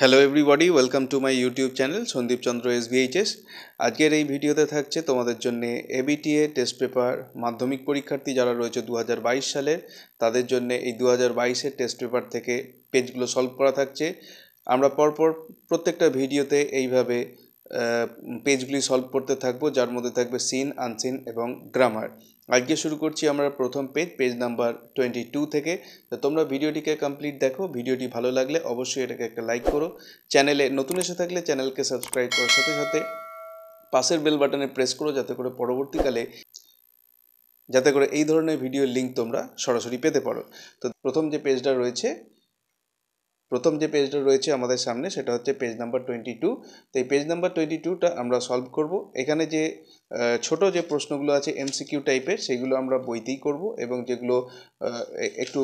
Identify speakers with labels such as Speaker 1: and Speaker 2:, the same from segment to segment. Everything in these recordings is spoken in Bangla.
Speaker 1: hello everybody welcome to my YouTube channel Sandip Chandra S VHS আজকের এই ভিডিওতে থাকছে তোমাদের জন্য এবিটিএ টেস্ট পেপার মাধ্যমিক পরীক্ষার্থী যারা রয়েছে দু হাজার সালে তাদের জন্য এই দু হাজার টেস্ট পেপার থেকে পেজগুলো সলভ করা থাকছে আমরা পরপর প্রত্যেকটা ভিডিওতে এইভাবে পেজগুলি সলভ করতে থাকবো যার মধ্যে থাকবে সিন আনসিন এবং গ্রামার আজকে শুরু করছি আমরা প্রথম page page number twenty two থেকে তো তোমরা ভিডিওটিকে কমপ্লিট দেখো ভিডিওটি ভালো লাগলে অবশ্যই এটাকে একটা লাইক করো চ্যানেলে নতুন এসে থাকলে চ্যানেলকে সাবস্ক্রাইব করার সাথে সাথে পাশের বেল বাটনে প্রেস করো যাতে করে পরবর্তীকালে যাতে করে এই ধরনের ভিডিওর লিঙ্ক তোমরা সরাসরি পেতে পারো তো প্রথম যে পেজটা রয়েছে প্রথম যে পেজটা রয়েছে আমাদের সামনে সেটা হচ্ছে পেজ নাম্বার টোয়েন্টি টু তো এই পেজ নাম্বার টোয়েন্টি টুটা আমরা সলভ করব এখানে যে ছোট যে প্রশ্নগুলো আছে এমসিকিউ টাইপের সেগুলো আমরা বইতেই করব এবং যেগুলো একটু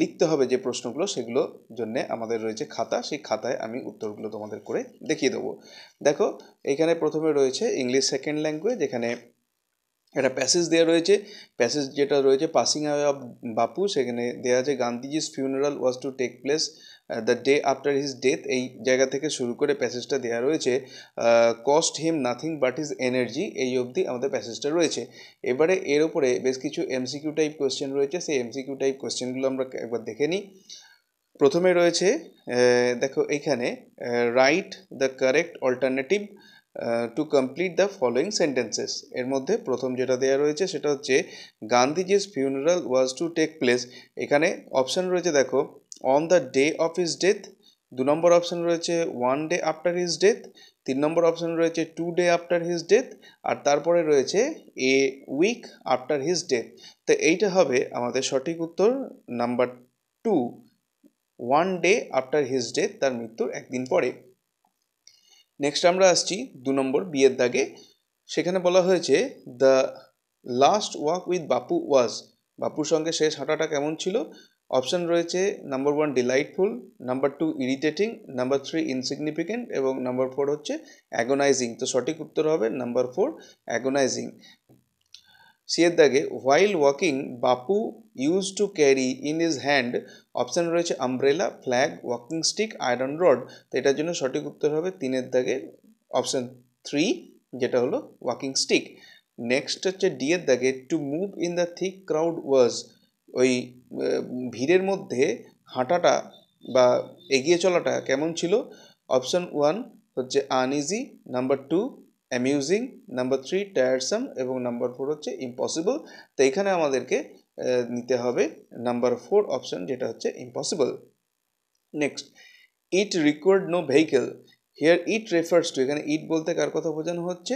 Speaker 1: লিখতে হবে যে প্রশ্নগুলো সেগুলো জন্যে আমাদের রয়েছে খাতা সেই খাতায় আমি উত্তরগুলো তোমাদের করে দেখিয়ে দেবো দেখো এখানে প্রথমে রয়েছে ইংলিশ সেকেন্ড ল্যাঙ্গুয়েজ এখানে একটা প্যাসেজ দেওয়া রয়েছে প্যাসেজ যেটা রয়েছে পাসিং আওয়ে অফ বাপু সেখানে দেওয়া আছে গান্ধীজির funeral was to take place the day after his death এই জায়গা থেকে শুরু করে প্যাসেজটা দেওয়া রয়েছে cost him nothing but is energy এই অবধি আমাদের প্যাসেজটা রয়েছে এবারে এর ওপরে বেশ কিছু এমসিকিউ টাইপ কোয়েশ্চেন রয়েছে সেই এমসিকিউ টাইপ কোয়েশ্চেনগুলো আমরা একবার দেখে নিই প্রথমে রয়েছে দেখো এইখানে write the correct alternative to complete the following sentences এর মধ্যে প্রথম যেটা দেওয়া রয়েছে সেটা হচ্ছে গান্ধীজির funeral was to take place এখানে অপশান রয়েছে দেখো on the day of his death দু নম্বর অপশান রয়েছে one day after his death তিন নম্বর অপশান রয়েছে two day after his death আর তারপরে রয়েছে a week after his death তো এইটা হবে আমাদের সঠিক উত্তর number two one day after his death তার মৃত্যুর একদিন পরে নেক্সট আমরা আসছি দু নম্বর বিয়ের দাগে সেখানে বলা হয়েছে দ্য লাস্ট ওয়াক উইথ বাপু ওয়াজ বাপুর সঙ্গে শেষ হাঁটাটা কেমন ছিল অপশান রয়েছে number one delightful number two irritating number three insignificant এবং নাম্বার ফোর হচ্ছে অ্যাগোনাইজিং তো সঠিক উত্তর হবে নাম্বার ফোর অ্যাগোনাইজিং সিয়ের দাগে while walking Bapu use to carry in is hand option রয়েছে umbrella flag walking stick iron rod তো এটার জন্য সঠিক উত্তর হবে তিনের দাগে অপশান থ্রি যেটা হলো ওয়াকিং স্টিক নেক্সট হচ্ছে ডি এর দাগে to move in the thick crowd was ওই ভিড়ের মধ্যে হাঁটাটা বা এগিয়ে চলাটা কেমন ছিল অপশন ওয়ান হচ্ছে uneasy number two amusing number three tiresome এবং নাম্বার ফোর হচ্ছে ইম্পসিবল তো এখানে আমাদেরকে নিতে হবে নাম্বার ফোর অপশন যেটা হচ্ছে impossible next it required no vehicle here it refers to এখানে ইট বলতে কার কথা বোঝানো হচ্ছে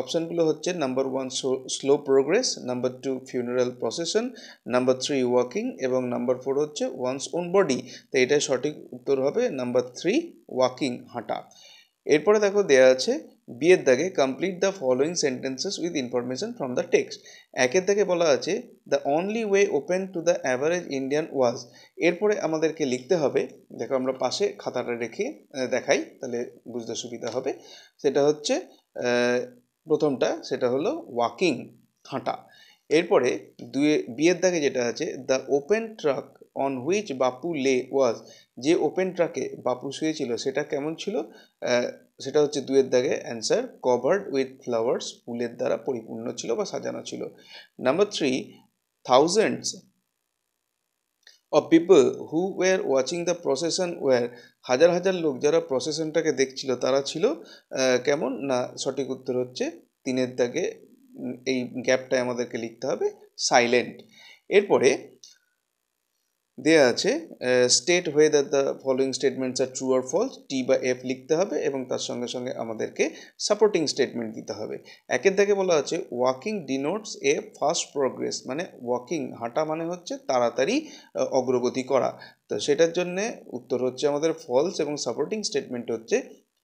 Speaker 1: অপশানগুলো হচ্ছে number one slow progress number two funeral procession number three walking এবং নাম্বার ফোর হচ্ছে ওয়ান্স ওন বডি তো এটাই সঠিক উত্তর হবে নাম্বার থ্রি ওয়াকিং হাঁটা এরপরে দেখো দেওয়া আছে বিয়ের দাগে complete the following sentences with information from the text একের দাগে বলা আছে the only way open to the average Indian was এরপরে আমাদেরকে লিখতে হবে দেখো আমরা পাশে খাতাটা রেখে দেখাই তাহলে বুঝতে সুবিধা হবে সেটা হচ্ছে প্রথমটা সেটা হলো ওয়াকিং হাঁটা এরপরে দুয়ে বিয়ের দাগে যেটা আছে the open truck on which Bapu lay ওয়াজ যে ওপেন ট্রাকে বাপু শুয়েছিল সেটা কেমন ছিল সেটা হচ্ছে দুয়ের দাগে অ্যান্সার কভার্ড উইথ ফ্লাওয়ার্স ফুলের দ্বারা পরিপূর্ণ ছিল বা সাজানো ছিল number three thousands of people who were watching the procession were হাজার হাজার লোক যারা প্রসেশনটাকে দেখছিল তারা ছিল কেমন না সঠিক উত্তর হচ্ছে তিনের দাগে এই গ্যাপটায় আমাদেরকে লিখতে হবে সাইলেন্ট এরপরে দেওয়া আছে state whether the following statements are true or false T বা এফ লিখতে হবে এবং তার সঙ্গে সঙ্গে আমাদেরকে সাপোর্টিং স্টেটমেন্ট দিতে হবে একের দাকে বলা আছে walking denotes a fast progress মানে ওয়াকিং হাঁটা মানে হচ্ছে তাড়াতাড়ি অগ্রগতি করা তো সেটার জন্যে উত্তর হচ্ছে আমাদের ফলস এবং সাপোর্টিং স্টেটমেন্ট হচ্ছে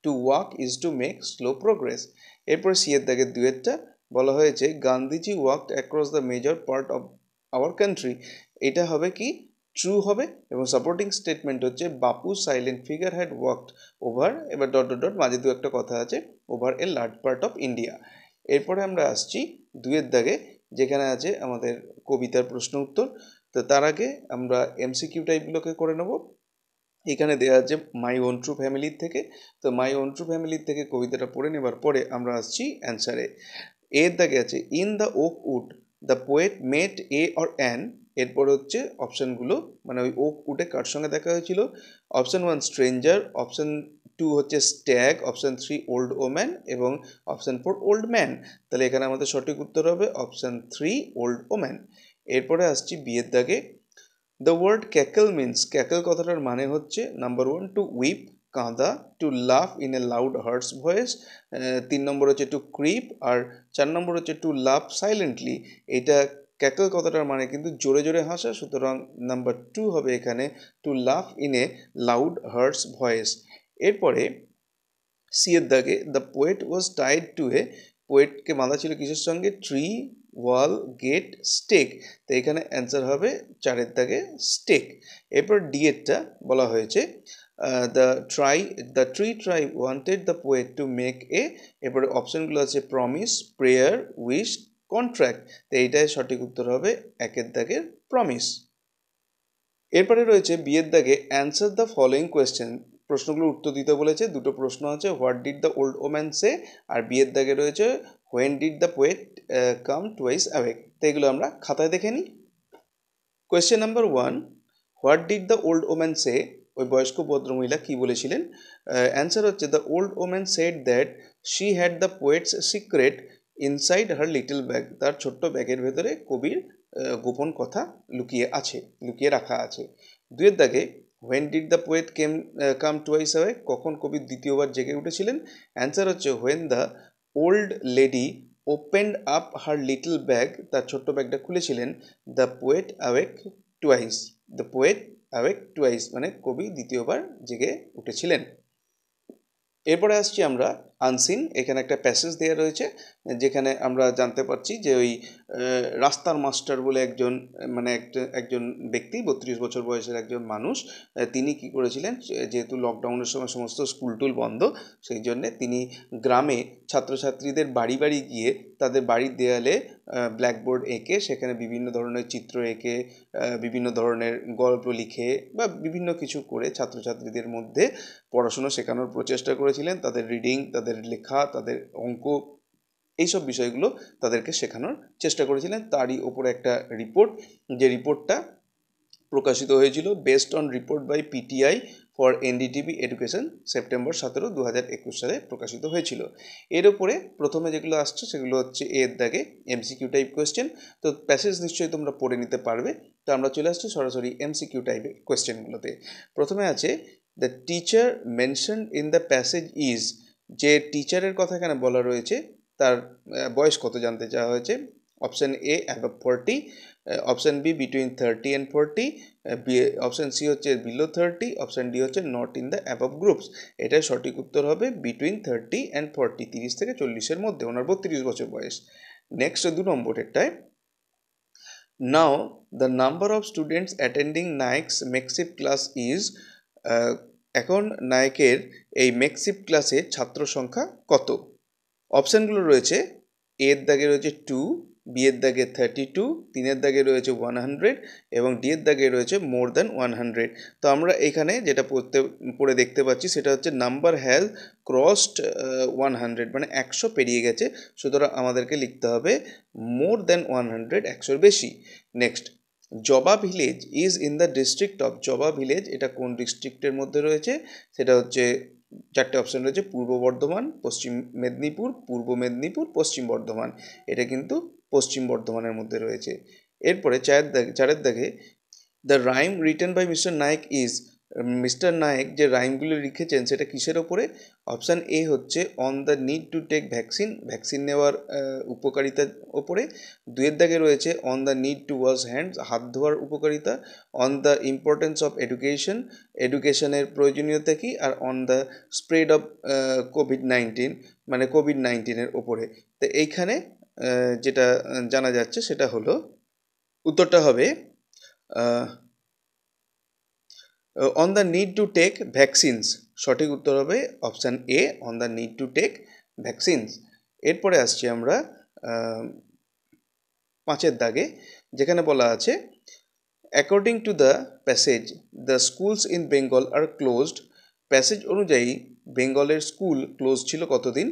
Speaker 1: to walk is to make slow progress এরপরে সিয়ের দাগের দুয়েরটা বলা হয়েছে Gandhiji walk across the major part of our country এটা হবে কি ট্রু হবে এবং সাপোর্টিং স্টেটমেন্ট হচ্ছে Bapu silent figure had worked over এবার ডট ডট ডট মাঝে দু একটা কথা আছে over a large part of India এরপরে আমরা আসছি দুয়ের দাগে যেখানে আছে আমাদের কবিতার প্রশ্ন উত্তর তো তার আগে আমরা এমসিকিউ টাইপগুলোকে করে নেব এখানে দেওয়া আছে মাই ওন ট্রু ফ্যামিলির থেকে তো মাই ওন ট্রু ফ্যামিলির থেকে কবিতাটা পড়ে নেবার পরে আমরা আসছি অ্যান্সারে এর দাগে আছে in the oak wood the poet met a or an এরপর হচ্ছে অপশানগুলো মানে ওই ওক উটে কার সঙ্গে দেখা হয়েছিল option one stranger option two হচ্ছে stag option three old woman এবং অপশান ফোর ওল্ড ম্যান তাহলে এখানে আমাদের সঠিক উত্তর হবে অপশান থ্রি ওল্ড ওম্যান এরপরে আসছি বিয়ের দাগে the word cackle means cackle কথাটার মানে হচ্ছে নাম্বার ওয়ান টু উইপ কাঁদা to laugh in a loud harsh voice তিন নম্বর হচ্ছে টু ক্রিপ আর চার নম্বর হচ্ছে টু লাভ সাইলেন্টলি এটা ক্যাকল কথাটার মানে কিন্তু জোরে জোরে হাসা সুতরাং নাম্বার টু হবে এখানে to laugh in a loud harsh voice এরপরে সিয়ের দাগে the poet was tied to a পোয়েটকে বাঁধা ছিল কিসের সঙ্গে ট্রি ওয়াল গেট স্টেক তো এখানে অ্যান্সার হবে চারের দাগে স্টেক এরপর ডিএটটা বলা হয়েছে the tribe the tree tribe wanted the poet to make a এরপরে অপশানগুলো আছে প্রমিস প্রেয়ার উইশ কন্ট্রাক্ট তো এইটাই সঠিক উত্তর হবে একের দাগের প্রমিস এরপরে রয়েছে বিয়ের দাগে অ্যান্সার দ্য ফলোয়িং কোয়েশ্চেন প্রশ্নগুলোর উত্তর দিতে বলেছে দুটো প্রশ্ন আছে what did the old woman say আর বিয়ের দাগে রয়েছে when did the poet come twice awake তো এগুলো আমরা খাতায় দেখে নিই question number one what did the old woman say ওই বয়স্ক ভদ্রমহিলা কী বলেছিলেন অ্যান্সার uh, হচ্ছে the old woman said that she had the poet's secret inside her little bag তার ছোট্ট ব্যাগের ভেতরে কবির গোপন কথা লুকিয়ে আছে লুকিয়ে রাখা আছে দুয়ের দাগে when did the poet came come twice away কখন কবি দ্বিতীয়বার জেগে উঠেছিলেন অ্যান্সার হচ্ছে when the old lady opened up her little bag তার ছোট্ট ব্যাগটা খুলেছিলেন the poet awake twice the poet awake twice মানে কবি দ্বিতীয়বার জেগে উঠেছিলেন এরপরে আসছি আমরা আনসিন এখানে একটা প্যাসেজ দেওয়া রয়েছে যেখানে আমরা জানতে পারছি যে ওই রাস্তার মাস্টার বলে একজন মানে একজন ব্যক্তি বত্রিশ বছর বয়সের একজন মানুষ তিনি কি করেছিলেন যেহেতু লকডাউনের সময় সমস্ত স্কুল টুল বন্ধ সেই জন্যে তিনি গ্রামে ছাত্রছাত্রীদের বাড়ি বাড়ি গিয়ে তাদের বাড়ির দেয়ালে ব্ল্যাকবোর্ড এঁকে সেখানে বিভিন্ন ধরনের চিত্র এঁকে বিভিন্ন ধরনের গল্প লিখে বা বিভিন্ন কিছু করে ছাত্রছাত্রীদের মধ্যে পড়াশুনো শেখানোর প্রচেষ্টা করেছিলেন তাদের রিডিং তাদের লেখা তাদের অঙ্ক এইসব বিষয়গুলো তাদেরকে শেখানোর চেষ্টা করেছিলেন তারই ওপরে একটা রিপোর্ট যে রিপোর্টটা প্রকাশিত হয়েছিল based on report by PTI for NDTV education September সতেরো দু হাজার একুশ সালে প্রকাশিত হয়েছিল এর ওপরে প্রথমে যেগুলো আসছে সেগুলো হচ্ছে এর দাগে এমসিকিউ টাইপ কোয়েশ্চেন তো প্যাসেজ নিশ্চয়ই তোমরা পড়ে নিতে পারবে তো আমরা চলে আসছি সরাসরি এমসিকিউ টাইপের কোয়েশ্চেনগুলোতে প্রথমে আছে the teacher mention in the passage is যে টিচারের কথা এখানে বলা রয়েছে তার বয়স কত জানতে চাওয়া হয়েছে option A above forty option B between thirty and forty option C হচ্ছে বিলো থার্টি অপশান ডি হচ্ছে not in the above groups এটাই সঠিক উত্তর হবে বিটুইন থার্টি অ্যান্ড ফোরটি তিরিশ থেকে চল্লিশের মধ্যে ওনার বত্রিশ বছর বয়স নেক্সট দু নম্বর এটায় now the number of students attending Naik's makeshift class is এখন নায়কের এই মেক্সিভ ক্লাসে ছাত্র সংখ্যা কত অপশানগুলো রয়েছে এর দাগে রয়েছে টু বিয়ের দাগে থার্টি টু তিনের দাগে রয়েছে ওয়ান হান্ড্রেড এবং ডিয়ের দাগে রয়েছে মোর দ্যান ওয়ান হান্ড্রেড তো আমরা এখানে যেটা পড়তে পড়ে দেখতে পাচ্ছি সেটা হচ্ছে number has crossed one hundred মানে একশো পেরিয়ে গেছে সুতরাং আমাদেরকে লিখতে হবে মোর দ্যান ওয়ান হান্ড্রেড একশোর বেশি next Jaba village is in the district of Jaba village এটা কোন ডিস্ট্রিক্টের মধ্যে রয়েছে সেটা হচ্ছে চারটে অপশান রয়েছে পূর্ব বর্ধমান পশ্চিম মেদিনীপুর পূর্ব মেদিনীপুর পশ্চিম বর্ধমান এটা কিন্তু পশ্চিম বর্ধমানের মধ্যে রয়েছে এরপরে চায়ের দেখে চারের দেখে the rhyme written by Mister Nayak is Mister Nayak যে রাইমগুলো লিখেছেন সেটা কিসের ওপরে অপশান এ হচ্ছে on the need to take vaccine vaccine নেওয়ার উপকারিতার ওপরে দুয়ের দাগে রয়েছে on the need to wash hands হাত ধোয়ার উপকারিতা on the importance of education এডুকেশনের প্রয়োজনীয়তা কী আর on the spread of COVID nineteen মানে কোভিড নাইন্টিনের ওপরে তো এইখানে যেটা জানা যাচ্ছে সেটা হলো উত্তরটা হবে on the need to take vaccines সঠিক উত্তর হবে option A on the need to take vaccines এরপরে আসছি আমরা পাঁচের দাগে যেখানে বলা আছে according to the passage the schools in Bengal are closed passage অনুযায়ী বেঙ্গলের স্কুল ক্লোজ ছিল কতদিন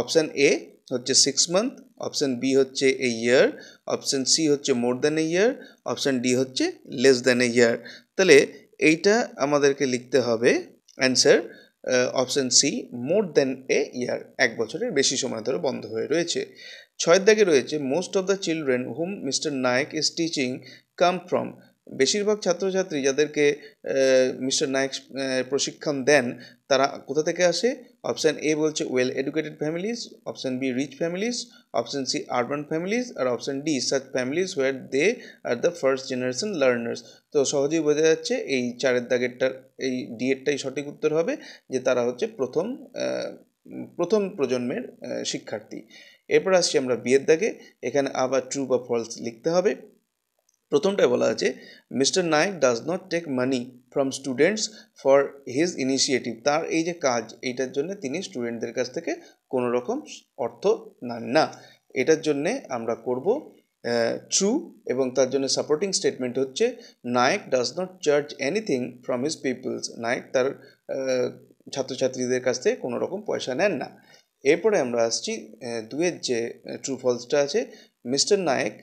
Speaker 1: অপশান এ হচ্ছে সিক্স মান্থ অপশান বি হচ্ছে এ ইয়ার অপশান সি হচ্ছে more than a year option D হচ্ছে লেস দ্যান এ ইয়ার তাহলে এইটা আমাদেরকে লিখতে হবে answer option C more than a year এক বছরের বেশি সময় ধরে বন্ধ হয়ে রয়েছে ছয়ের দাগে রয়েছে most of the children whom Mister Nayak is teaching come from বেশিরভাগ ছাত্রছাত্রী যাদেরকে মিস্টার নায়ক প্রশিক্ষণ দেন তারা কোথা থেকে আসে অপশান এ বলছে well educated families option B rich families option C urban families আর option D such families where they are the first generation learners তো সহজেই বোঝা যাচ্ছে এই চারের দাগেরটার এই ডিএডটাই সঠিক উত্তর হবে যে তারা হচ্ছে প্রথম প্রথম প্রজন্মের শিক্ষার্থী এরপর আসছি আমরা বিয়ের দাগে এখানে আবার ট্রু বা ফলস লিখতে হবে প্রথমটায় বলা আছে Mister Nayak does not take money from students for his initiative তার এই যে কাজ এইটার জন্য তিনি স্টুডেন্টদের কাছ থেকে কোনো রকম অর্থ নেন না এটার জন্যে আমরা করব ট্রু এবং তার জন্য সাপোর্টিং স্টেটমেন্ট হচ্ছে Nayak does not charge anything from his pupils Nayak তার ছাত্রছাত্রীদের কাছ থেকে কোনো রকম পয়সা নেন না এরপরে আমরা আসছি দুয়ের যে ট্রু ফলসটা আছে Mister Nayak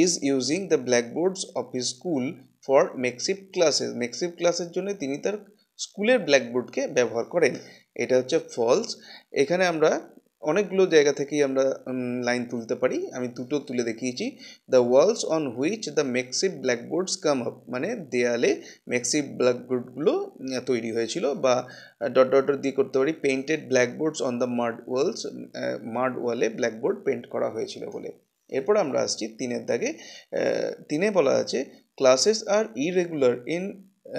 Speaker 1: is using the blackboards of his school for makeshift classes makeshift ক্লাসের জন্য তিনি তার স্কুলের ব্ল্যাকবোর্ডকে ব্যবহার করেন এটা হচ্ছে ফলস এখানে আমরা অনেকগুলো জায়গা থেকেই আমরা লাইন তুলতে পারি আমি দুটো তুলে দেখিয়েছি the walls on which the makeshift blackboards come up মানে দেয়ালে মেক্সিভ ব্ল্যাকবোর্ডগুলো তৈরি হয়েছিল বা ডট ডট দিয়ে করতে পারি painted blackboards on the mud walls mud ওয়ালে ব্ল্যাকবোর্ড পেন্ট করা হয়েছিল বলে এরপর আমরা আসছি তিনের দাগে তিনে বলা আছে classes are irregular in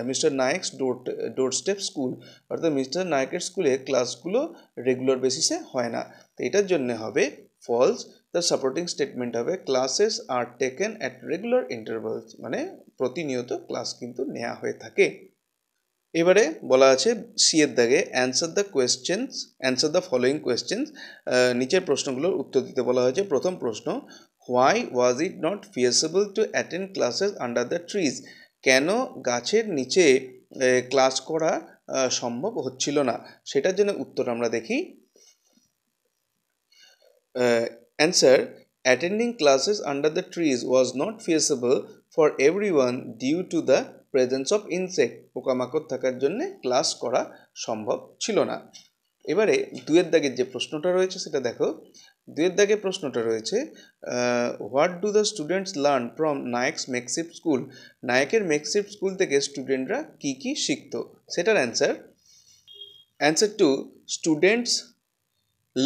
Speaker 1: Mister Nayak's door doorstep school অর্থাৎ মিস্টার নায়কের স্কুলে ক্লাসগুলো রেগুলার বেসিসে হয় না তো এটার জন্য হবে ফলস তার সাপোর্টিং স্টেটমেন্ট হবে classes are taken at regular intervals মানে প্রতিনিয়ত ক্লাস কিন্তু নেওয়া হয়ে থাকে এবারে বলা আছে সি এর দাগে answer the questions answer the following questions নিচের প্রশ্নগুলোর উত্তর দিতে বলা হয়েছে প্রথম প্রশ্ন why was it not feasible to attend classes under the trees কেন গাছের নিচে ক্লাস করা সম্ভব হচ্ছিল না সেটার জন্য উত্তর আমরা দেখি answer attending classes under the trees was not feasible for everyone due to the presence of insect পোকামাকড় থাকার জন্য ক্লাস করা সম্ভব ছিল না এবারে দুয়ের দাগের যে প্রশ্নটা রয়েছে সেটা দেখো দুয়ের দাগে প্রশ্নটা রয়েছে what do the students learn from Nayak's makeshift school নায়কের মেক্সিপ স্কুল থেকে স্টুডেন্টরা কি কি শিখত সেটার answer answer to students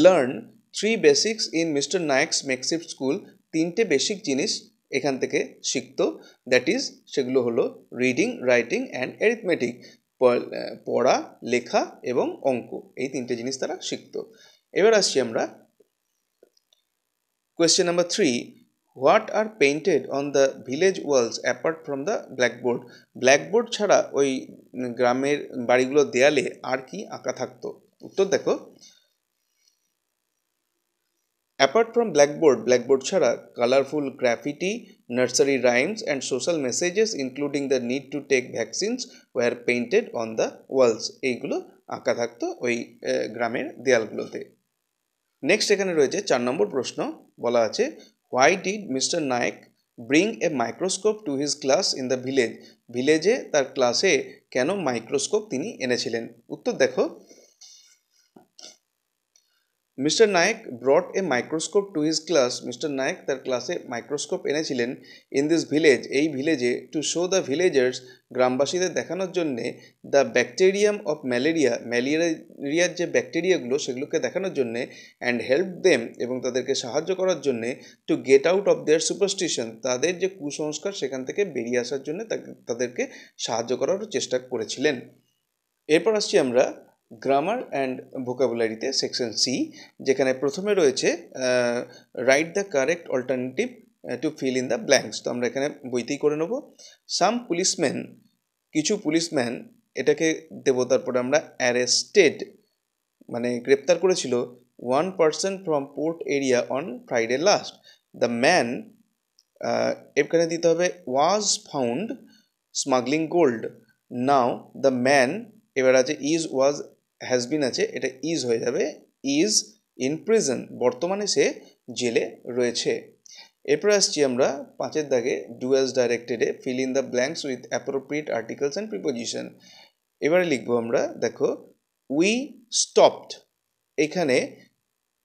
Speaker 1: learn three basics in Mister Nayak's makeshift school তিনটে বেসিক জিনিস এখান থেকে শিখতো দ্যাট ইজ সেগুলো হলো রিডিং রাইটিং অ্যান্ড অ্যারিথমেটিক পড়া লেখা এবং অঙ্ক এই তিনটে জিনিস তারা শিখত এবার আসছি আমরা question number three what are painted on the village walls apart from the blackboard blackboard ছাড়া ওই গ্রামের বাড়িগুলো দেয়ালে আর কি আঁকা থাকতো উত্তর দেখো অ্যাপার্ট ফ্রম ব্ল্যাকবোর্ড ব্ল্যাকবোর্ড ছাড়া colourful graffiti nursery rhymes and social messages including the need to take vaccines were painted on the walls এইগুলো আঁকা থাকত ওই গ্রামের দেয়ালগুলোতে নেক্সট এখানে রয়েছে চার নম্বর প্রশ্ন বলা আছে why did Mister Nayak bring a microscope to his class in the village ভিলেজে তার ক্লাসে কেন মাইক্রোস্কোপ তিনি এনেছিলেন উত্তর দেখো Mister Nayak brought a microscope to his class Mister Nayak তার ক্লাসে মাইক্রোস্কোপ এনেছিলেন ইন দিস ভিলেজ এই ভিলেজে টু শো দ্য ভিলেজার্স গ্রামবাসীদের দেখানোর জন্যে দ্য ব্যাকটেরিয়াম অফ ম্যালেরিয়া ম্যালেরিয়ার যে ব্যাকটেরিয়াগুলো সেগুলোকে দেখানোর জন্যে অ্যান্ড হেল্প দেম এবং তাদেরকে সাহায্য করার জন্যে to get out of their superstition তাদের যে কুসংস্কার সেখান থেকে বেরিয়ে আসার জন্য তাদেরকে সাহায্য করারও চেষ্টা করেছিলেন এরপর আসছি আমরা গ্রামার অ্যান্ড ভোকাবুলারিতে সেকশন সি যেখানে প্রথমে রয়েছে write the correct alternative to fill in the blanks তো আমরা এখানে বইতেই করে নেব সাম পুলিশম্যান কিছু পুলিশম্যান এটাকে দেবো তারপরে আমরা অ্যারেস্টেড মানে গ্রেপ্তার করেছিল one person from port area on Friday last the man এখানে দিতে হবে was found smuggling gold now the man এবার আছে ইজ ওয়াজ হ্যাজ বিন আছে এটা ইজ হয়ে যাবে ইজ ইন প্রিজন বর্তমানে সে জেলে রয়েছে এরপরে আসছি আমরা পাঁচের দাগে ডুয়েলস ডাইরেক্টেডে fill in the blanks with appropriate articles and preposition এবারে লিখবো আমরা দেখো উই স্টপড এখানে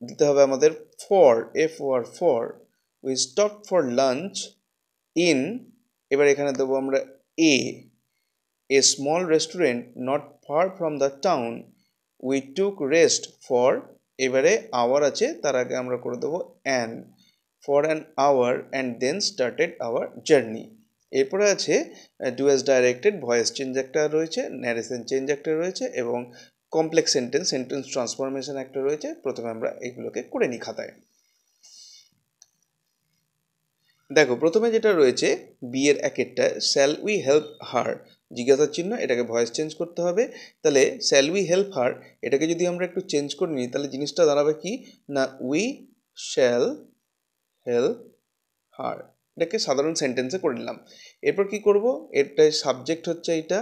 Speaker 1: দিতে হবে আমাদের for F were for we stop for lunch in এবার এখানে দেবো আমরা a a small restaurant not far from the town we took rest for এবারে আওয়ার আছে তার আগে আমরা করে দেবো an for an hour and then started our journey এরপরে আছে ডুয়েস ডাইরেক্টেড ভয়েস চেঞ্জ একটা রয়েছে ন্যারেশন চেঞ্জ একটা রয়েছে এবং কমপ্লেক্স সেন্টেন্স সেন্টেন্স ট্রান্সফরমেশন একটা রয়েছে প্রথমে আমরা এগুলোকে করে নিই খাতায় দেখো প্রথমে যেটা রয়েছে বিয়ের একেরটা শ্যাল উই হেল্প হার জিজ্ঞাসার চিহ্ন এটাকে ভয়েস চেঞ্জ করতে হবে তাহলে শ্যাল উই হেল্প হার এটাকে যদি আমরা একটু চেঞ্জ করে নিই তাহলে জিনিসটা দাঁড়াবে কি না উই শ্যাল হেল্প হার এটাকে সাধারণ সেন্টেন্সে করে নিলাম এরপর কি করব এটা সাবজেক্ট হচ্ছে এটা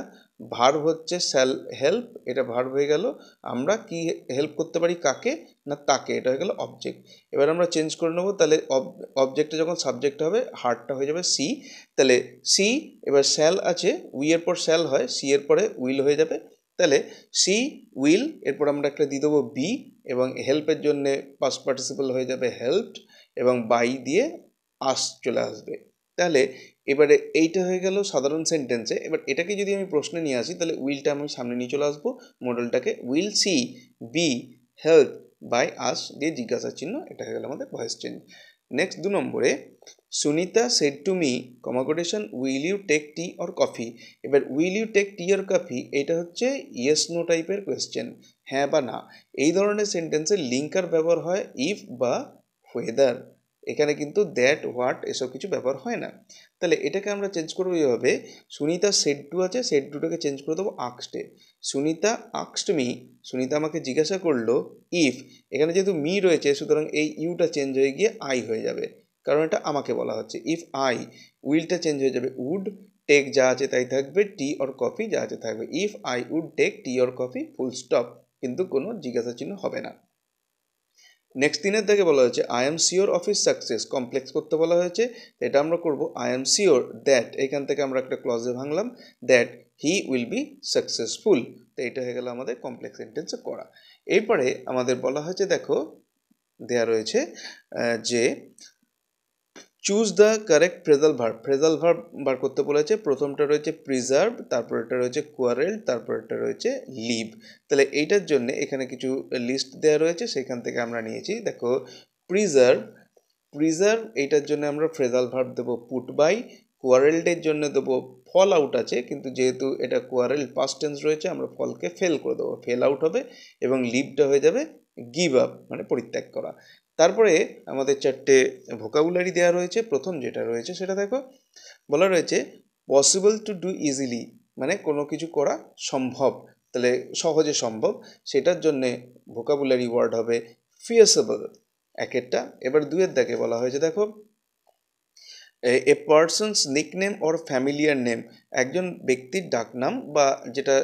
Speaker 1: ভার হচ্ছে স্যাল হেল্প এটা ভার হয়ে গেল আমরা কি হেল্প করতে পারি কাকে না তাকে এটা হয়ে গেলো অবজেক্ট এবার আমরা চেঞ্জ করে নেবো তাহলে অবজেক্টে যখন সাবজেক্ট হবে হার্টটা হয়ে যাবে সি তাহলে সি এবার স্যাল আছে উই এর পর স্যাল হয় সি এর পরে উইল হয়ে যাবে তাহলে সি উইল এরপর আমরা একটা দিয়ে দেবো বি এবং হেল্পের জন্য পাস পার্টিসিপাল হয়ে যাবে হেল্পড এবং বাই দিয়ে আস চলে আসবে তাহলে এবারে এইটা হয়ে গেল সাধারণ সেন্টেন্সে এবার এটাকে যদি আমি প্রশ্নে নিয়ে আসি তাহলে উইলটা আমি সামনে নিয়ে চলে আসবো মডেলটাকে will she be help by us দিয়ে জিজ্ঞাসা চিহ্ন এটা হয়ে গেল আমাদের ভয়েস চেঞ্জ নেক্সট দু নম্বরে Sunita said to me comma quotation will you take tea or coffee এবার will you take tea or coffee এটা হচ্ছে ইয়েস নো টাইপের কোয়েশ্চেন হ্যাঁ বা না এই ধরনের সেন্টেন্সে লিঙ্কার ব্যবহার হয় ইফ বা ওয়েদার এখানে কিন্তু দ্যাট হোয়াট এসব কিছু ব্যবহার হয় না তাহলে এটাকে আমরা চেঞ্জ করবো এইভাবে সুনিতা সেট টু আছে সেট টুটাকে চেঞ্জ করে দেবো আক্সটে সুনিতা আক্সড মি সুনিতা আমাকে জিজ্ঞাসা করলো ইফ এখানে যেহেতু মি রয়েছে সুতরাং এই ইউটা চেঞ্জ হয়ে গিয়ে আই হয়ে যাবে কারণ এটা আমাকে বলা হচ্ছে ইফ আই উইলটা চেঞ্জ হয়ে যাবে উড টেক যা আছে তাই থাকবে টি অর কফি যা আছে থাকবে if I would take tea or coffee full stop কিন্তু কোনো জিজ্ঞাসা চিহ্ন হবে না নেক্সট দিনের দিকে বলা হয়েছে I am sure of his success complex করতে বলা হয়েছে এটা আমরা করব আই এম সিওর দ্যাট এইখান থেকে আমরা একটা ক্লজে ভাঙলাম that he will be successful তো এইটা হয়ে গেল আমাদের কমপ্লেক্স সেন্টেন্সে করা এরপরে আমাদের বলা হয়েছে দেখো দেয়া রয়েছে যে choose the correct phrasal verb phrasal verb বার করতে বলেছে প্রথমটা রয়েছে প্রিজার্ভ তারপরটা রয়েছে কোয়ারেল তারপরটা রয়েছে লিভ তাহলে এইটার জন্য এখানে কিছু লিস্ট দেওয়া রয়েছে সেখান থেকে আমরা নিয়েছি দেখো প্রিজার্ভ প্রিজার্ভ এইটার জন্য আমরা ফ্রেজাল ভার্ব দেবো পুট বাই কোয়ারেলটের জন্য দেবো ফল আউট আছে কিন্তু যেহেতু এটা কোয়ারেল পাস্ট টেন্স রয়েছে আমরা ফলকে ফেল করে দেবো ফেল আউট হবে এবং লিভটা হয়ে যাবে গিভ আপ মানে পরিত্যাগ করা তারপরে আমাদের চারটে ভোকাবুলারি দেওয়া রয়েছে প্রথম যেটা রয়েছে সেটা দেখো বলা রয়েছে পসিবল টু ডু ইজিলি মানে কোনো কিছু করা সম্ভব তাহলে সহজে সম্ভব সেটার জন্যে ভোকাবুলারি ওয়ার্ড হবে ফিয়েসেবল একেরটা এবার দুয়ের দাকে বলা হয়েছে দেখো a person's nickname or familiar name একজন ব্যক্তির ডাকনাম বা যেটা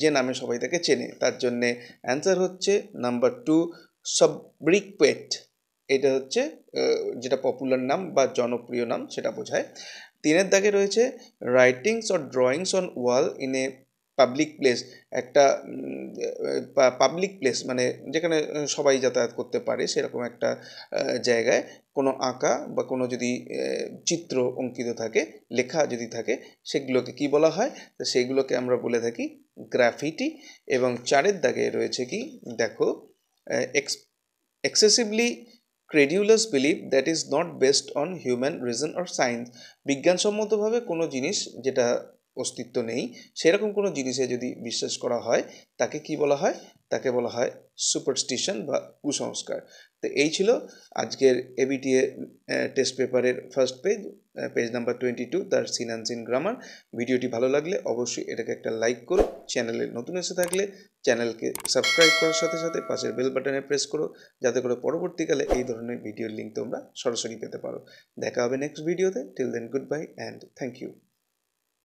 Speaker 1: যে নামে সবাই তাকে চেনে তার জন্যে অ্যান্সার হচ্ছে নাম্বার টু সব সব্রিকপেট এটা হচ্ছে যেটা পপুলার নাম বা জনপ্রিয় নাম সেটা বোঝায় তিনের দাগে রয়েছে writings or drawings on wall in a public place একটা পাবলিক প্লেস মানে যেখানে সবাই যাতায়াত করতে পারে সেরকম একটা জায়গায় কোনো আঁকা বা কোনো যদি চিত্র অঙ্কিত থাকে লেখা যদি থাকে সেগুলোকে কি বলা হয় তো সেগুলোকে আমরা বলে থাকি গ্রাফিটি এবং চারের দাগে রয়েছে কি দেখো Uh, ex excessively credulous belief that is not based on human reason or science বিজ্ঞানসম্মতভাবে কোনো জিনিস যেটা অস্তিত্ব নেই সেরকম কোনো জিনিসে যদি বিশ্বাস করা হয় তাকে কি বলা হয় তাকে বলা হয় সুপারস্টিশন বা কুসংস্কার তো এই ছিল আজকের এবিটিএ টেস্ট পেপারের first page page number twenty two তার সিন অ্যান্ড সিন গ্রামার ভিডিওটি ভালো লাগলে অবশ্যই এটাকে একটা লাইক করো চ্যানেলে নতুন এসে থাকলে চ্যানেলকে সাবস্ক্রাইব করার সাথে সাথে পাশের বেল বাটনে প্রেস করো যাতে করে পরবর্তীকালে এই ধরনের ভিডিওর লিঙ্ক তোমরা সরাসরি পেতে পারো দেখা হবে নেক্সট ভিডিওতে till then goodbye and thank you